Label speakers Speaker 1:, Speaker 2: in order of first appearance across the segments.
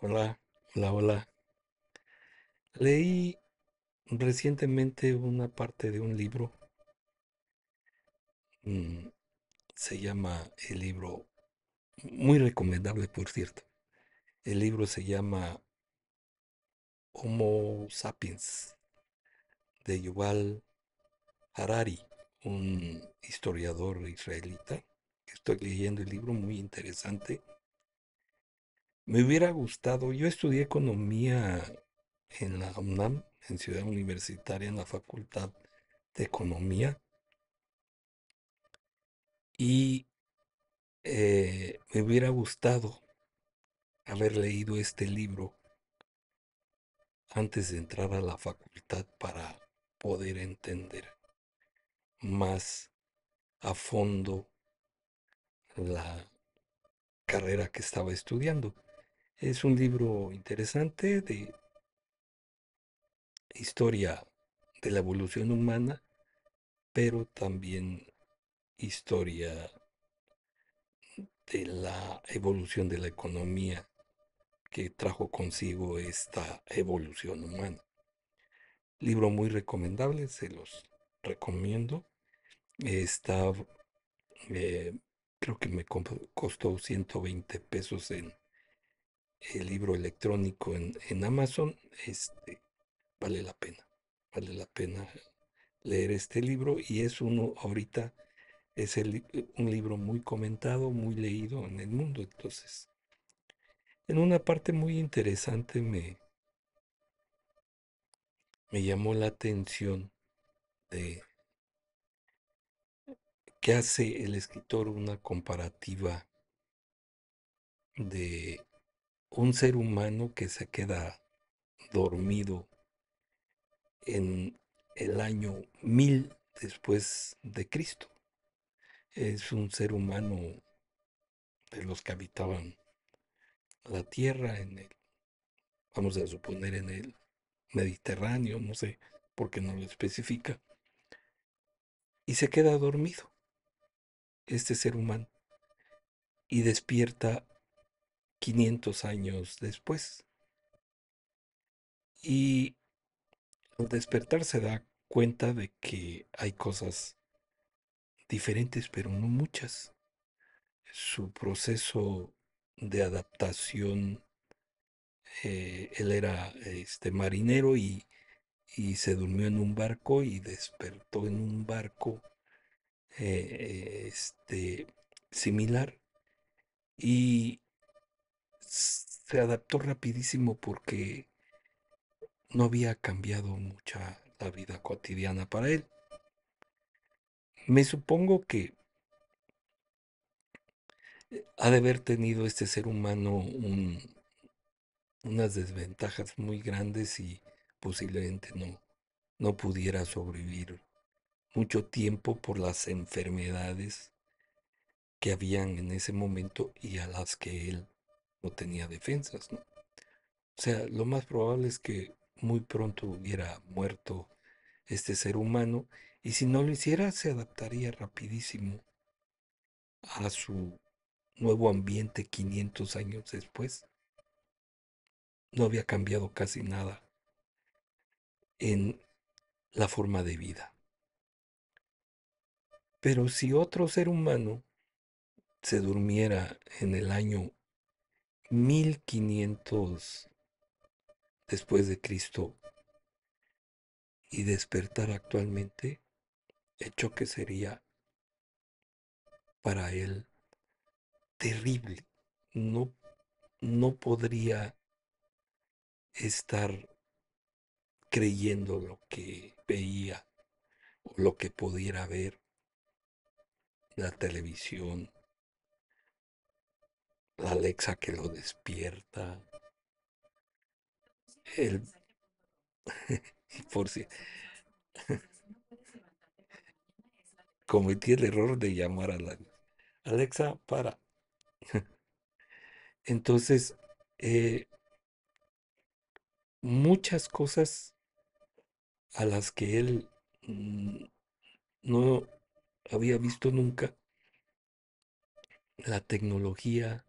Speaker 1: Hola, hola, hola. Leí recientemente una parte de un libro. Mm, se llama el libro, muy recomendable por cierto. El libro se llama Homo Sapiens de Yuval Harari, un historiador israelita. Estoy leyendo el libro muy interesante me hubiera gustado, yo estudié economía en la UNAM, en Ciudad Universitaria, en la Facultad de Economía, y eh, me hubiera gustado haber leído este libro antes de entrar a la facultad para poder entender más a fondo la carrera que estaba estudiando. Es un libro interesante de historia de la evolución humana, pero también historia de la evolución de la economía que trajo consigo esta evolución humana. Libro muy recomendable, se los recomiendo. Está, eh, creo que me costó 120 pesos en el libro electrónico en, Amazon, este, vale la pena, vale la pena leer este libro y es uno ahorita, es eh, un libro muy comentado, muy leído en el mundo. Entonces, en una parte muy interesante me, me llamó la atención de que hace el escritor una comparativa de un ser humano que se queda dormido en el año 1000 después de Cristo. Es un ser humano de los que habitaban la tierra en el, vamos a suponer en el Mediterráneo, no sé por qué no lo especifica, y se queda dormido este ser humano y despierta 500 años después. Y al despertar se da cuenta de que hay cosas diferentes, pero no muchas. Su proceso de adaptación, eh, él era este, marinero y, se durmió en un barco y despertó en un barco eh, este, similar. Y se adaptó rapidísimo porque no había cambiado mucha la vida cotidiana para él. Me supongo que ha de haber tenido este ser humano unas desventajas muy grandes y posiblemente no, no pudiera sobrevivir mucho tiempo por las enfermedades que habían en ese momento y a las que él no tenía defensas, O sea, lo más probable es que muy pronto hubiera muerto este ser humano y si no lo hiciera se adaptaría rapidísimo a su nuevo ambiente 500 años después. No había cambiado casi nada en la forma de vida. Pero si otro ser humano se durmiera en el año 1500 después de Cristo y despertar actualmente, el choque sería para él terrible. No, no podría estar creyendo lo que veía o lo que pudiera ver la televisión, la Alexa que lo despierta. El... por si... Cometí el error de llamar a la Alexa para. Entonces, eh, muchas cosas a las que él no había visto nunca, la tecnología,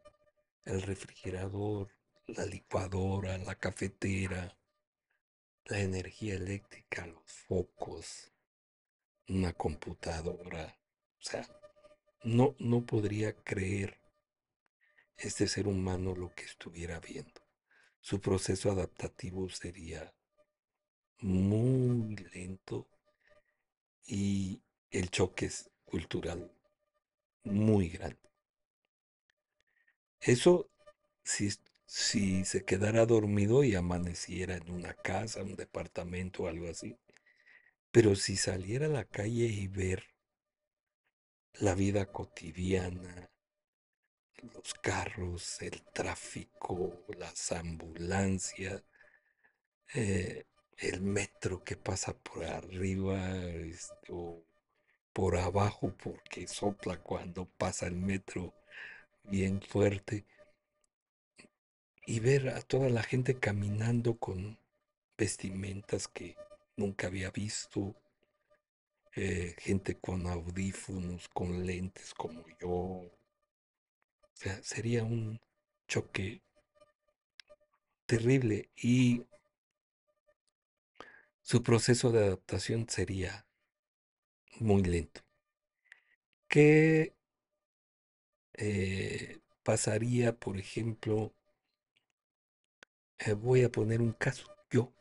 Speaker 1: el refrigerador, la licuadora, la cafetera, la energía eléctrica, los focos, una computadora. O sea, no, no podría creer este ser humano lo que estuviera viendo. Su proceso adaptativo sería muy lento y el choque es cultural muy grande. Eso si, se quedara dormido y amaneciera en una casa, un departamento o algo así. Pero si saliera a la calle y ver la vida cotidiana, los carros, el tráfico, las ambulancias, eh, el metro que pasa por arriba este, o por abajo porque sopla cuando pasa el metro bien fuerte y ver a toda la gente caminando con vestimentas que nunca había visto, eh, gente con audífonos, con lentes como yo. sería un choque terrible y su proceso de adaptación sería muy lento. ¿Qué eh, pasaría, por ejemplo, eh, voy a poner un caso, yo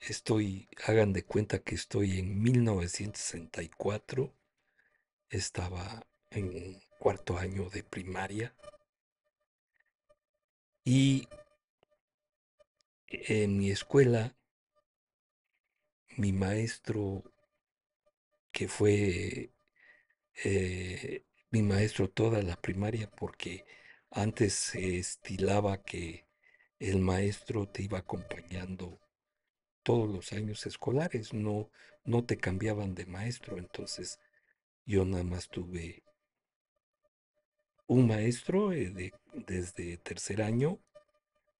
Speaker 1: estoy, hagan de cuenta que estoy en 1964, estaba en cuarto año de primaria y en mi escuela, mi maestro, que fue eh, mi maestro toda la primaria porque antes se estilaba que el maestro te iba acompañando todos los años escolares, no, no te cambiaban de maestro, entonces yo nada más tuve un maestro eh, desde tercer año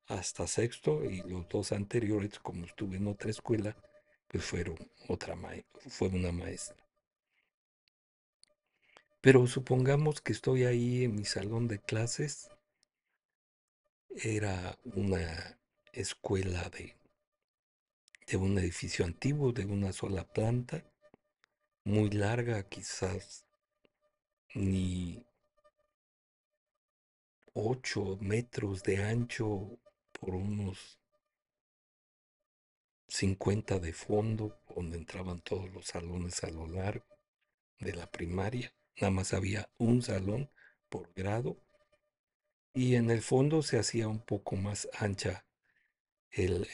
Speaker 1: hasta sexto y los dos anteriores, como estuve en otra escuela, pues fueron otra fue una maestra. Pero supongamos que estoy ahí en mi salón de clases. Era una escuela de, de un edificio antiguo, de una sola planta, muy larga, quizás ni ocho metros de ancho por unos 50 de fondo, donde entraban todos los salones a lo largo de la primaria. Nada más había un salón por grado y en el fondo se hacía un poco más ancha el,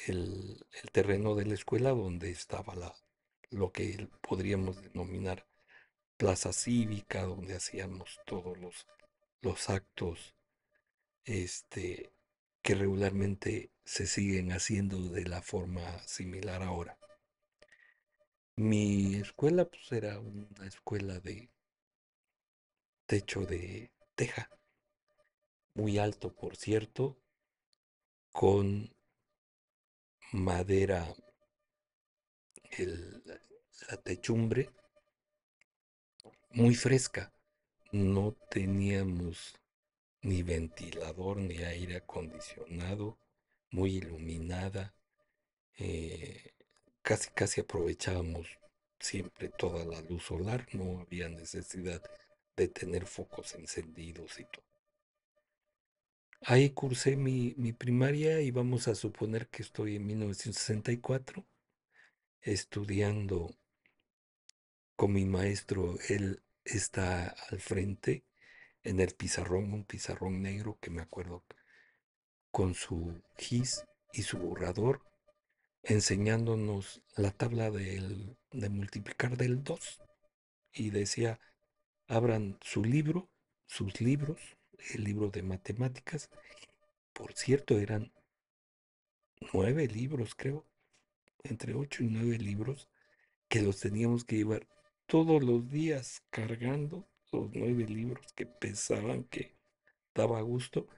Speaker 1: terreno de la escuela donde estaba la, lo que podríamos denominar plaza cívica, donde hacíamos todos los, los actos este, que regularmente se siguen haciendo de la forma similar ahora. Mi escuela pues, era una escuela de techo de teja, muy alto por cierto, con madera, el, la techumbre, muy fresca. No teníamos ni ventilador, ni aire acondicionado, muy iluminada. Eh, casi, casi aprovechábamos siempre toda la luz solar, no había necesidad de tener focos encendidos y todo. Ahí cursé mi, primaria y vamos a suponer que estoy en 1964 estudiando con mi maestro. Él está al frente en el pizarrón, un pizarrón negro que me acuerdo con su gis y su borrador, enseñándonos la tabla del, de multiplicar del 2. Y decía, abran su libro, sus libros, el libro de matemáticas. Por cierto, eran nueve libros, creo, entre ocho y nueve libros que los teníamos que llevar todos los días cargando los nueve libros que pesaban, que daba gusto,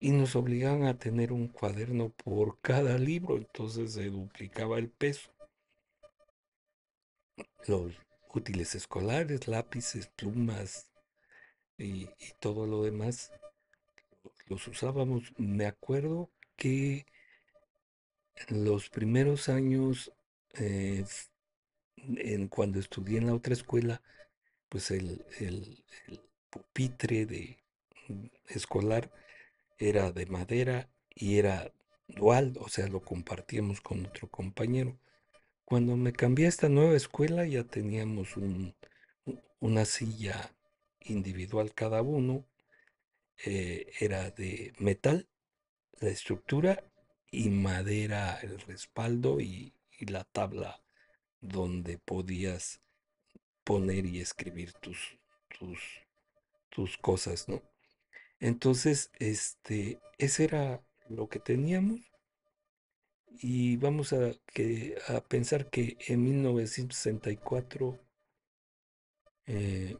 Speaker 1: y nos obligaban a tener un cuaderno por cada libro, entonces se duplicaba el peso. Los útiles escolares, lápices, plumas y, todo lo demás. Los usábamos, me acuerdo que los primeros años, eh, en, cuando estudié en la otra escuela, pues el, el pupitre de, mm, escolar era de madera y era dual, o sea, lo compartíamos con otro compañero. Cuando me cambié a esta nueva escuela ya teníamos una silla individual cada uno, eh, era de metal la estructura y madera el respaldo y, y la tabla donde podías poner y escribir tus, tus, tus cosas, ¿no? Entonces, este, ese era lo que teníamos y vamos a, pensar que en 1964 eh,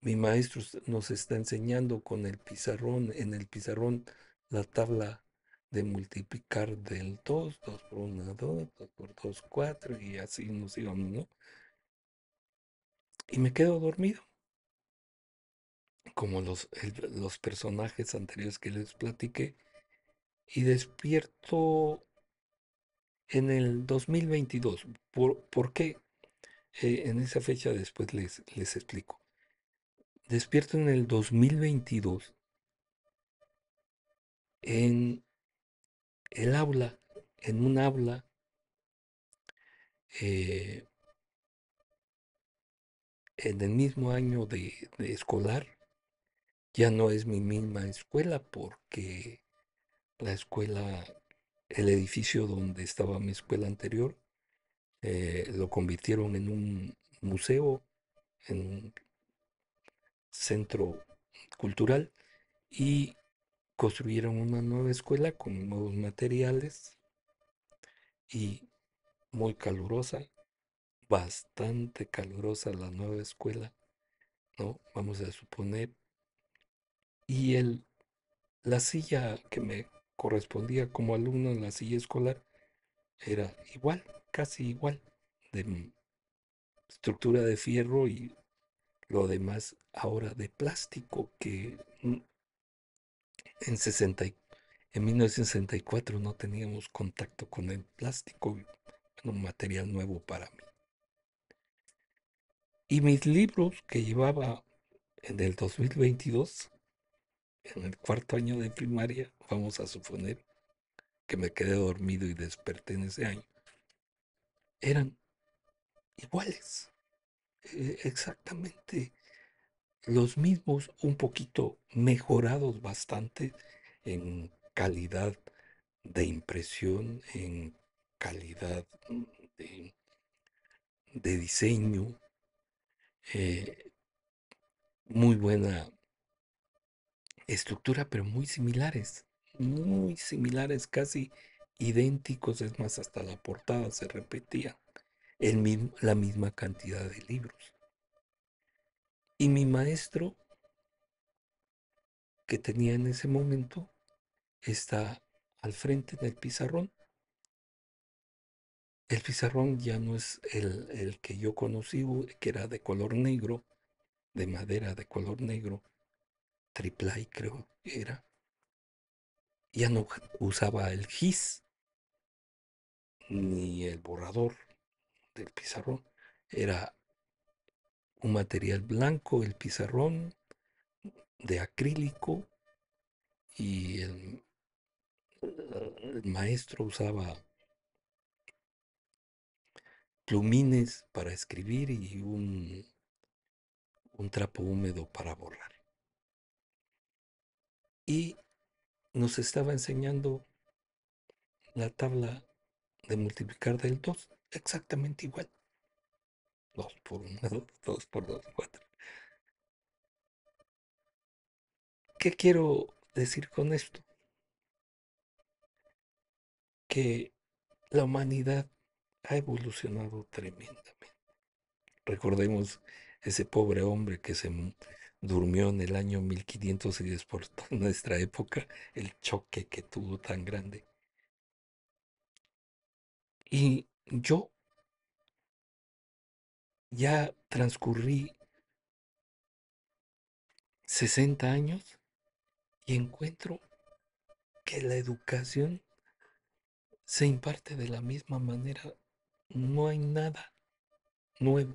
Speaker 1: mi maestro nos está enseñando con el pizarrón, en el pizarrón la tabla de multiplicar del 2, 2 por 1, 2, 2 por 2, 4 y así nos íbamos, ¿no? Y me quedo dormido, como los personajes anteriores que les platiqué, y despierto en el 2022, ¿por, qué? Eh, en esa fecha después les, les explico. Despierto en el 2022 en el aula, en un aula eh, en el mismo año de, escolar. Ya no es mi misma escuela porque la escuela el edificio donde estaba mi escuela anterior, eh, lo convirtieron en un museo, en un centro cultural y construyeron una nueva escuela con nuevos materiales y muy calurosa, bastante calurosa la nueva escuela, ¿no? Vamos a suponer. Y el, la silla que me correspondía como alumno en la silla escolar era igual, casi igual, de estructura de fierro y lo demás ahora de plástico, que mm, en, 60, en 1964 no teníamos contacto con el plástico, un material nuevo para mí. Y mis libros que llevaba en el 2022 en el cuarto año de primaria, vamos a suponer que me quedé dormido y desperté en ese año, eran iguales, e-, exactamente los mismos, un poquito mejorados bastante en calidad de impresión, en calidad de, diseño, eh, muy buena estructura, pero muy similares, muy similares, casi idénticos, es más, hasta la portada se repetía, el la misma cantidad de libros. Y mi maestro, que tenía en ese momento, está al frente del pizarrón. El pizarrón ya no es el que yo conocí, que era de color negro, de madera de color negro, Triple creo que era, ya no usaba el GIS ni el borrador del pizarrón, era un material blanco, el pizarrón de acrílico y el, maestro usaba plumines para escribir y un, un trapo húmedo para borrar y nos estaba enseñando la tabla de multiplicar del 2 exactamente igual. 2 por 1, 2 por 2, 4. ¿Qué quiero decir con esto? Que la humanidad ha evolucionado tremendamente. Recordemos ese pobre hombre que se durmió en el año 1500 y nuestra época el choque que tuvo tan grande. Y yo ya transcurrí 60 años y encuentro que la educación se imparte de la misma manera. No hay nada nuevo.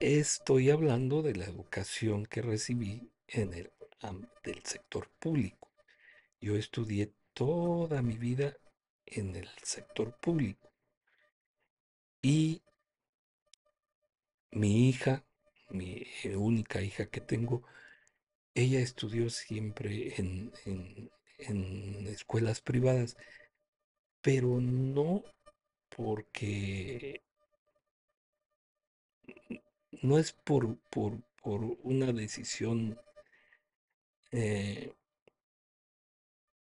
Speaker 1: Estoy hablando de la educación que recibí en el del sector público. Yo estudié toda mi vida en el sector público. Y mi hija, mi eh, única hija que tengo, ella estudió siempre en escuelas privadas, pero no porque no es por, una decisión eh,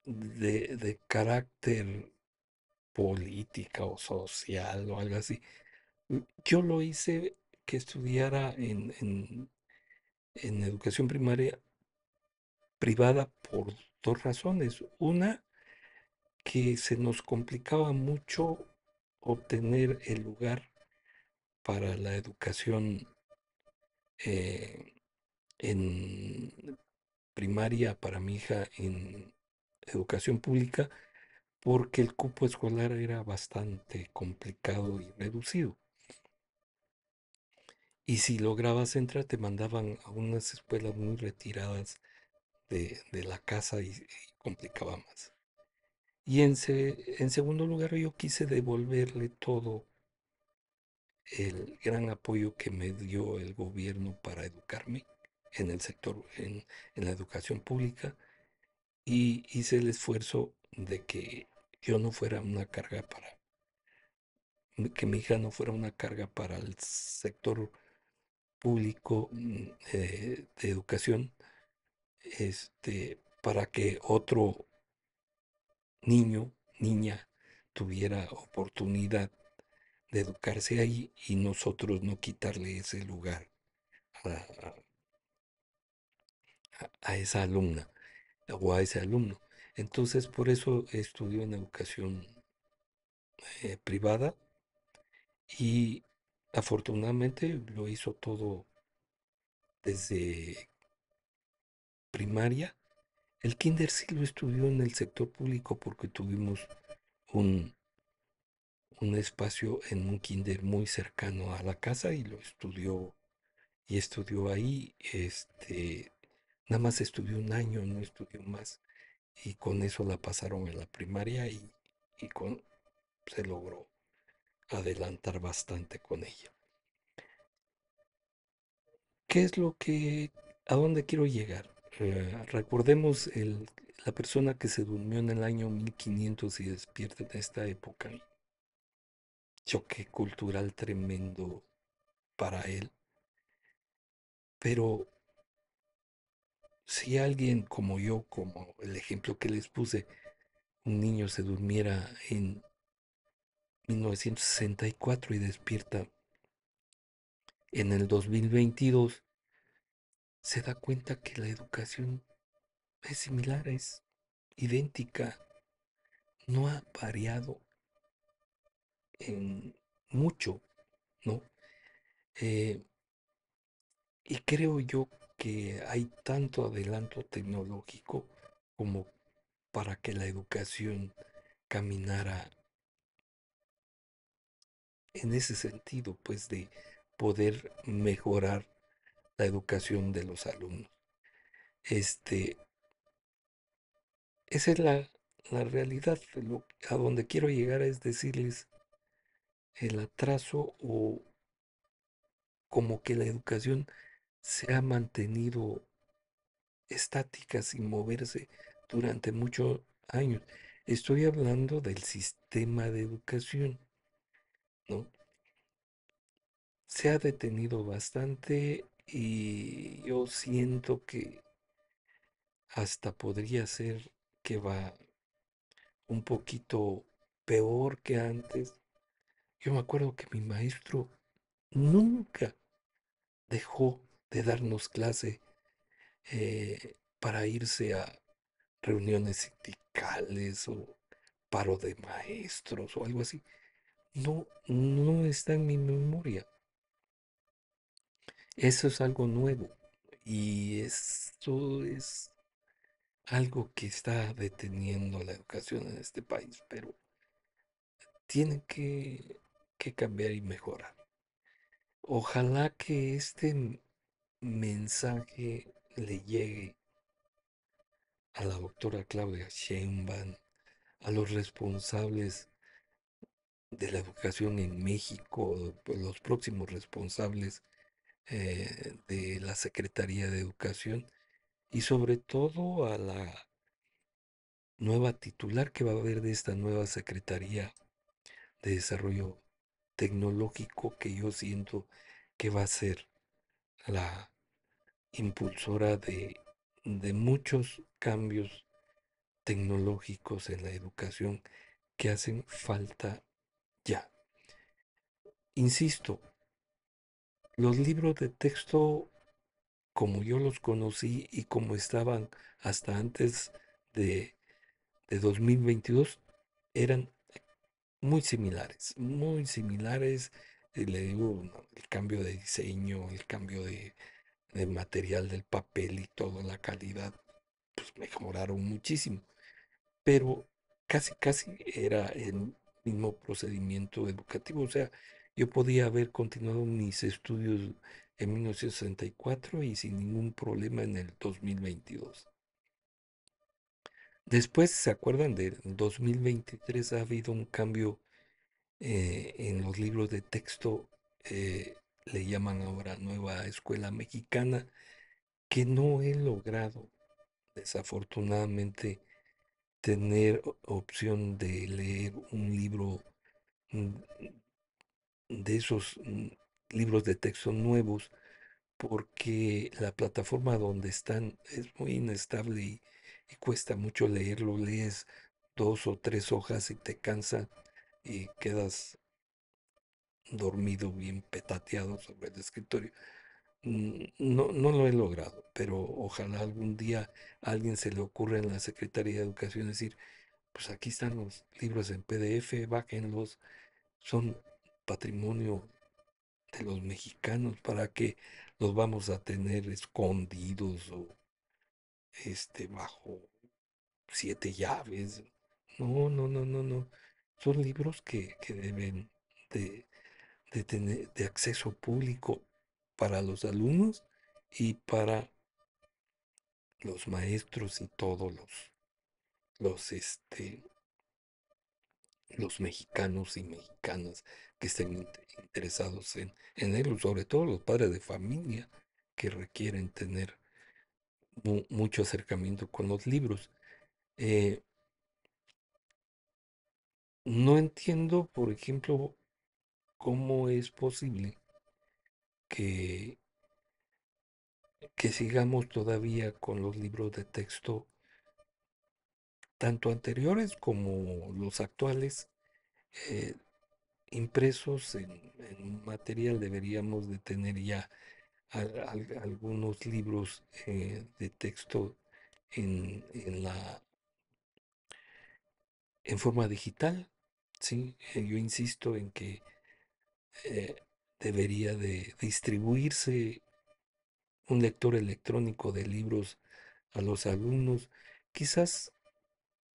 Speaker 1: de, carácter política o social o algo así. Yo lo hice que estudiara en, en, educación primaria privada por dos razones. Una, que se nos complicaba mucho obtener el lugar para la educación eh, en primaria para mi hija en educación pública porque el cupo escolar era bastante complicado y reducido. Y si lograbas entrar, te mandaban a unas escuelas muy retiradas de, de la casa y, complicaba más. Y en, en segundo lugar, yo quise devolverle todo el gran apoyo que me dio el gobierno para educarme en el sector, en, la educación pública, y hice el esfuerzo de que yo no fuera una carga para, que mi hija no fuera una carga para el sector público mm, eh, de educación, este, para que otro niño, niña, tuviera oportunidad de educarse ahí y nosotros no quitarle ese lugar a, esa alumna o a ese alumno. Entonces, por eso estudió en educación eh, privada y afortunadamente lo hizo todo desde primaria. El kinder sí lo estudió en el sector público porque tuvimos un, un espacio en un kinder muy cercano a la casa y lo estudió y estudió ahí este nada más estudió un año no estudió más y con eso la pasaron en la primaria y, con se logró adelantar bastante con ella qué es lo que a dónde quiero llegar eh, recordemos la persona que se durmió en el año 1500 y despierta en esta época choque cultural tremendo para él. Pero si alguien como yo, como el ejemplo que les puse, un niño se durmiera en 1964 y despierta en el 2022, se da cuenta que la educación es similar, es idéntica, no ha variado en mucho, ¿no? Eh, y creo yo que hay tanto adelanto tecnológico como para que la educación caminara en ese sentido, pues de poder mejorar la educación de los alumnos. Este, esa es la, la realidad. a donde quiero llegar es decirles el atraso o como que la educación se ha mantenido estática sin moverse durante muchos años. Estoy hablando del sistema de educación, ¿no? Se ha detenido bastante y yo siento que hasta podría ser que va un poquito peor que antes yo me acuerdo que mi maestro nunca dejó de darnos clase eh, para irse a reuniones sindicales o paro de maestros o algo así. No, no está en mi memoria. Eso es algo nuevo y esto es algo que está deteniendo la educación en este país, pero tiene que que cambiar y mejorar. Ojalá que este mensaje le llegue a la doctora Claudia Sheinbaum, a los responsables de la educación en México, pues, los próximos responsables eh, de la Secretaría de Educación y sobre todo a la nueva titular que va a haber de esta nueva Secretaría de Desarrollo tecnológico que yo siento que va a ser la impulsora de, muchos cambios tecnológicos en la educación que hacen falta ya. Insisto, los libros de texto como yo los conocí y como estaban hasta antes de, de 2022 eran muy similares, muy similares. Eh, le digo, el cambio de diseño, el cambio de, material del papel y toda la calidad, pues mejoraron muchísimo. Pero casi, casi era el mismo procedimiento educativo. O sea, yo podía haber continuado mis estudios en 1964 y sin ningún problema en el 2022. Después, ¿se acuerdan de 2023? Ha habido un cambio eh, en los libros de texto, eh, le llaman ahora Nueva Escuela Mexicana, que no he logrado, desafortunadamente, tener opción de leer un libro mm, de esos mm, libros de texto nuevos porque la plataforma donde están es muy inestable y y cuesta mucho leerlo, lees dos o tres hojas y te cansa y quedas dormido bien petateado sobre el escritorio. Mm, no, no lo he logrado, pero ojalá algún día alguien se le ocurra en la Secretaría de Educación decir, pues aquí están los libros en PDF, bájenlos, son patrimonio de los mexicanos, ¿para que los vamos a tener escondidos o este, bajo siete llaves. No, no, no, no, no. Son libros que, deben de, tener de acceso público para los alumnos y para los maestros y todos los, los, este, los mexicanos y mexicanas que estén interesados en, en sobre todo los padres de familia que requieren tener mucho acercamiento con los libros. Eh, no entiendo, por ejemplo, cómo es posible que, que sigamos todavía con los libros de texto, tanto anteriores como los actuales, eh, impresos en, en, material deberíamos de tener ya algunos libros eh, de texto en, en, la, en forma digital. ¿sí? Eh, yo insisto en que eh, debería de distribuirse un lector electrónico de libros a los alumnos, quizás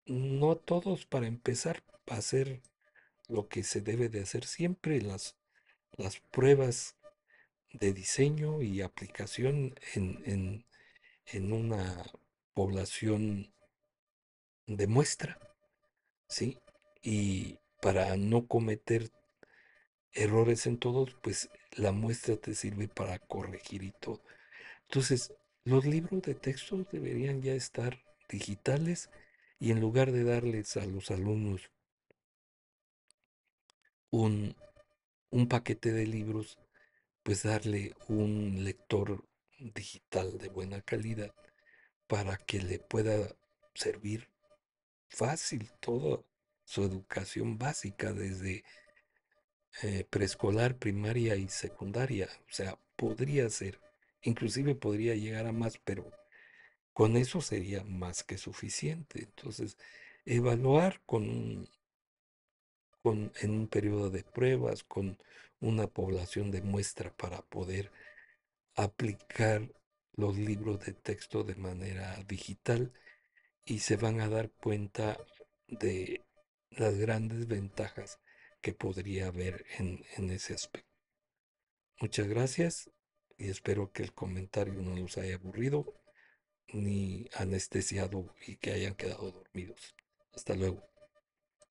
Speaker 1: no todos para empezar a hacer lo que se debe de hacer siempre, las, las pruebas de diseño y aplicación en, una población de muestra, ¿sí? Y para no cometer errores en todos, pues la muestra te sirve para corregir y todo. Entonces, los libros de texto deberían ya estar digitales y en lugar de darles a los alumnos un, un paquete de libros pues darle un lector digital de buena calidad para que le pueda servir fácil toda su educación básica desde eh, preescolar, primaria y secundaria. O sea, podría ser, inclusive podría llegar a más, pero con eso sería más que suficiente. Entonces, evaluar con, con en un periodo de pruebas, con una población de muestra para poder aplicar los libros de texto de manera digital y se van a dar cuenta de las grandes ventajas que podría haber en, ese aspecto. Muchas gracias y espero que el comentario no los haya aburrido ni anestesiado y que hayan quedado dormidos. Hasta luego.